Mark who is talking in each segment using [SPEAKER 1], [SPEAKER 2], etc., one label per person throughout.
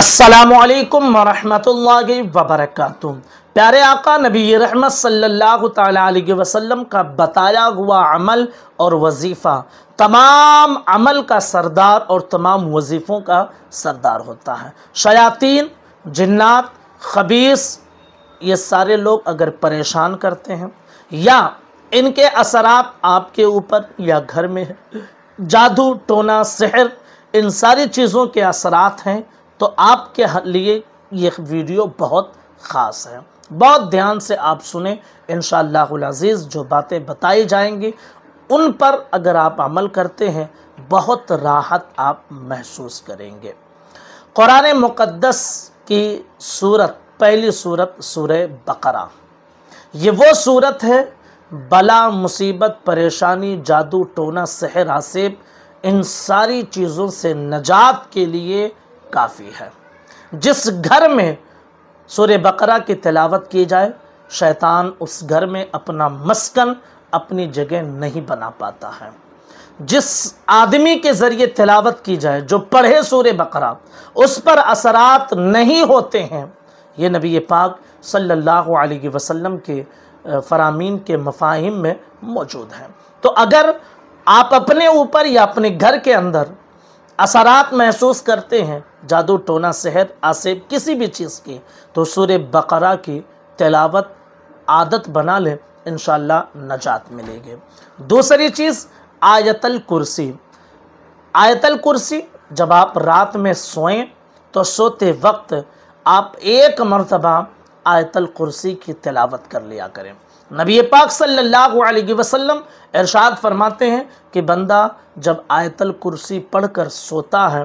[SPEAKER 1] السلام علیکم ورحمۃ اللہ وبرکاتہ پیارے آقا نبی رحمت صلی اللہ علیہ وسلم کا بتایا ہوا عمل اور وظیفہ تمام عمل کا سردار اور تمام وظیفوں کا سردار ہوتا ہے شیاطین جنات خبیص یہ سارے لوگ اگر پریشان کرتے ہیں یا ان کے اثرات آپ کے اوپر یا گھر میں ہیں جادو ٹونا سحر ان ساری چیزوں کے اثرات ہیں تو آپ کے لیے یہ ویڈیو بہت خاص ہے بہت دھیان سے آپ سنیں انشاءاللہ العزیز جو باتیں بتائی جائیں گی ان پر اگر آپ عمل کرتے ہیں بہت راحت آپ محسوس کریں گے قرآن مقدس کی صورت پہلی صورت سور بقرہ یہ وہ صورت ہے بلا مصیبت پریشانی جادو ٹونا سحر آصیب ان ساری چیزوں سے نجات کے لیے کافی ہے جس گھر میں سور بقرہ کی تلاوت کی جائے شیطان اس گھر میں اپنا مسکن اپنی جگہ نہیں بنا پاتا ہے جس آدمی کے ذریعے تلاوت کی جائے جو پڑھے سورہ بقرہ اس پر اثرات نہیں ہوتے ہیں یہ نبی پاک صلی اللہ علیہ وسلم کے فرامین کے مفاہم میں موجود ہیں تو اگر آپ اپنے اوپر یا اپنے گھر کے اندر اثرات محسوس کرتے ہیں جادو ٹونا سحر آسیب کسی بھی چیز کی تو سور بقرہ کی تلاوت عادت بنا لیں انشاءاللہ نجات ملے گی دوسری چیز آیت الکرسی آیت الکرسی جب آپ رات میں سوئیں تو سوتے وقت آپ ایک مرتبہ آیت القرسی کی تلاوت کر لیا کریں نبی پاک صلی اللہ علیہ وسلم ارشاد فرماتے ہیں کہ بندہ جب آیت القرصی پڑھ کر سوتا ہے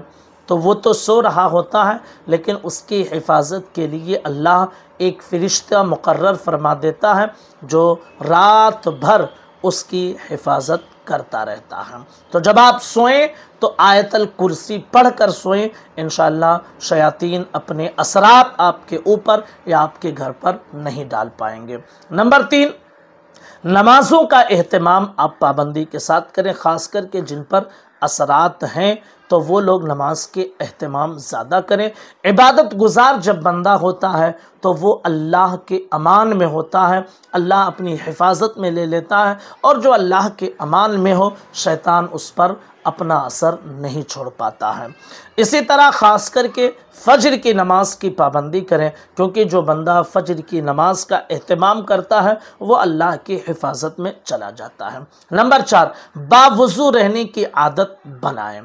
[SPEAKER 1] تو وہ تو سو رہا ہوتا ہے لیکن اس کی حفاظت کے لیے اللہ ایک فرشتہ مقرر فرما دیتا ہے جو رات بھر اس کی حفاظت کرتا رہتا ہے تو جب آپ سوئیں تو آیت الکرسی پڑھ کر سوئیں انشاءاللہ شیاطین اپنے اثرات آپ کے اوپر یا آپ کے گھر پر نہیں ڈال پائیں گے نمبر تین نمازوں کا اہتمام آپ پابندی کے ساتھ کریں خاص کر کے جن پر اثرات ہیں تو وہ لوگ نماز کے اہتمام زیادہ کریں عبادت گزار جب بندہ ہوتا ہے تو وہ اللہ کے امان میں ہوتا ہے اللہ اپنی حفاظت میں لے لیتا ہے اور جو اللہ کے امان میں ہو شیطان اس پر اپنا اثر نہیں چھوڑ پاتا ہے اسی طرح خاص کر کے فجر کی نماز کی پابندی کریں کیونکہ جو بندہ فجر کی نماز کا اہتمام کرتا ہے وہ اللہ کی حفاظت میں چلا جاتا ہے نمبر چار باوضو رہنے کی عادت بنائیں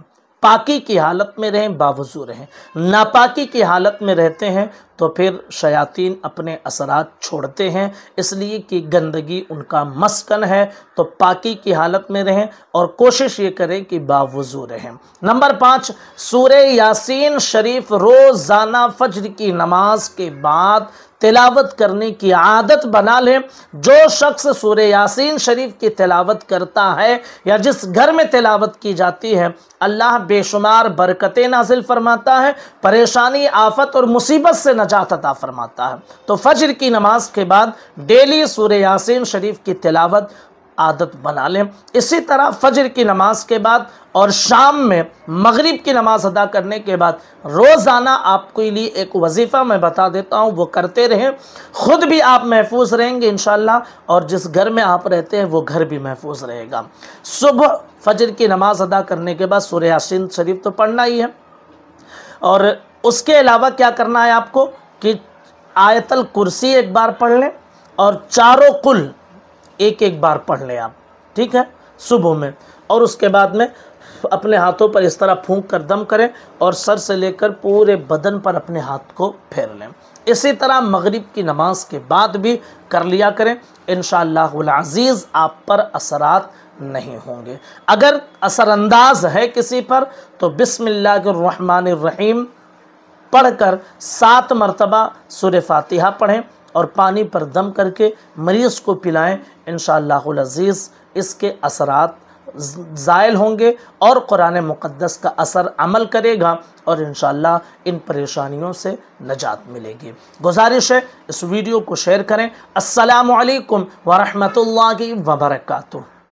[SPEAKER 1] پاکی کی حالت میں رہیں باوضو رہیں ناپاکی کی حالت میں رہتے ہیں تو پھر شیاطین اپنے اثرات چھوڑتے ہیں اس لیے کہ گندگی ان کا مسکن ہے تو پاکی کی حالت میں رہیں اور کوشش یہ کریں کہ باوضو رہیں نمبر پانچ سورہ یاسین شریف روزانہ فجر کی نماز کے بعد تلاوت کرنے کی عادت بنا لیں جو شخص سورہ یاسین شریف کی تلاوت کرتا ہے یا جس گھر میں تلاوت کی جاتی ہے اللہ بے شمار برکتیں نازل فرماتا ہے پریشانی آفت اور مصیبت سے نہ نجات عطا فرماتا ہے تو فجر کی نماز کے بعد ڈیلی سورہ یاسین شریف کی تلاوت عادت بنا لیں اسی طرح فجر کی نماز کے بعد اور شام میں مغرب کی نماز ادا کرنے کے بعد روزانہ آپ کو لیے ایک وظیفہ میں بتا دیتا ہوں وہ کرتے رہیں خود بھی آپ محفوظ رہیں گے انشاءاللہ اور جس گھر میں آپ رہتے ہیں وہ گھر بھی محفوظ رہے گا صبح فجر کی نماز ادا کرنے کے بعد سورہ یاسین شریف تو پڑھنا ہی ہے اور اس کے علاوہ کیا کرنا ہے آپ کو کہ آیت الکرسی ایک بار پڑھ لیں اور چاروں کل ایک ایک بار پڑھ لیں آپ ٹھیک ہے صبح میں اور اس کے بعد میں اپنے ہاتھوں پر اس طرح پھونک کر دم کریں اور سر سے لے کر پورے بدن پر اپنے ہاتھ کو پھیر لیں اسی طرح مغرب کی نماز کے بعد بھی کر لیا کریں انشاءاللہ العزیز آپ پر اثرات نہیں ہوں گے اگر اثر انداز ہے کسی پر تو بسم اللہ الرحمن الرحیم پڑھ کر سات مرتبہ سور فاتحہ پڑھیں اور پانی پر دم کر کے مریض کو پلائیں انشاءاللہ العزیز اس کے اثرات زائل ہوں گے اور قرآن مقدس کا اثر عمل کرے گا اور انشاءاللہ ان پریشانیوں سے نجات ملے گی گزارش ہے اس ویڈیو کو شیئر کریں السلام علیکم ورحمۃ اللہ وبرکاتہ